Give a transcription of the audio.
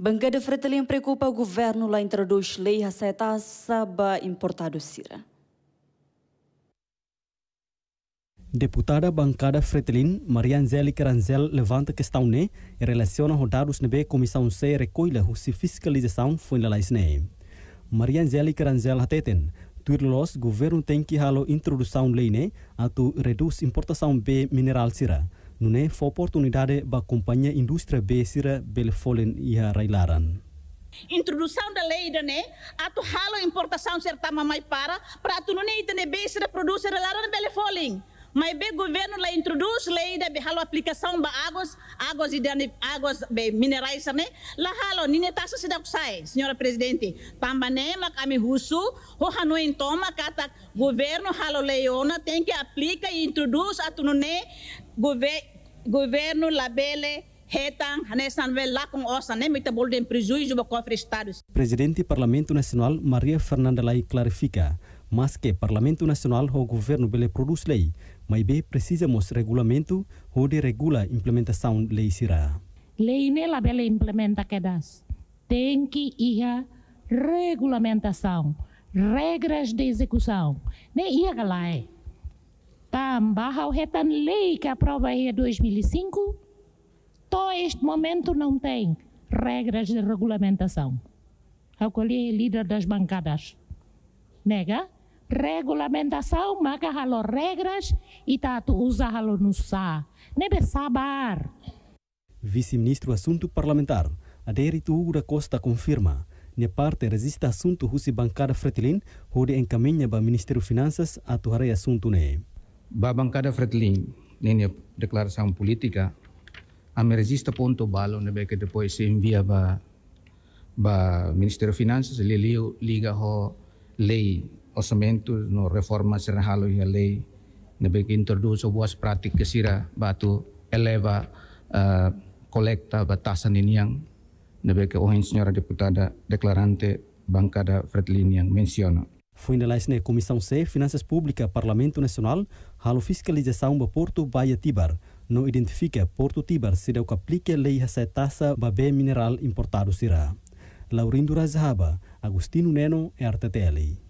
Banca de preocupa preocupă guvernul la introduși lei a ser să bă importa dosire. Deputada bancada Fretelin, Marian Zeli Caranzel levanta ne, în em relação a rodados na Comissão recoile cu si fiscalização foi la Laisne. Marian Zeli Caranzel hateten, tuirlos governo guvernul que halo introdução lei né, a tu reduz importação be mineral sira. nune fa oportunidade ba companhia indústria besira bel folen ia railaran introdução da lei da né ato halo importação certa mamai para para tu nune itane besira produzir railaran bel mas o governo lá introduz lei da behalo aplicação ba águas, águas e águas be minerais né Lá halo nina taxa se dá sai, senhora presidente. Pambané mak ami husu, ho hanu entoma kata governo halo leona tem que aplica e introduz a atunune gover, governo labele Presidente do Parlamento Nacional Maria Fernanda Lai clarifica mas que Parlamento Nacional ou Governo Belê produz lei, mas bem precisamos regulamento ou de regula implementação lei será. Lei nela Belê implementa que das. Tem que ir a regulamentação, regras de execução. Nem ia lá é. Também o retan lei que aprova em 2005, to este momento não tem regras de regulamentação. Acolhi é líder das bancadas. Nega? regulamentação, maga as regras e tato usa não é Nebe sabar. Vice-ministro Assunto Parlamentar, Adérito Hugo da Costa confirma Minha parte resiste assunto husi bancada fretilin hode encaminha o Ministério Finanças a tuharei assunto ne. Ba bancada fretilin, nene declaração política, a me resiste ponto balo nebe que depois se envia ba ba Ministério Finanças, ele liga ho lei orçamentos, no reforma rehalos e a lei, também que introduz boas práticas ira, batu eleva uh, ah, colecta batasan yang, também que a senhora deputada declarante bancada Fredlinian menciona. Foi na Laisne né, Comissão C, Finanças Públicas, Parlamento Nacional, halo fiscalização do Porto Baia Tibar, não identifica Porto Tibar se deu que aplique a lei essa taxa babé mineral importado será. Laurindo Razaba, Agustino Neno, RTTL.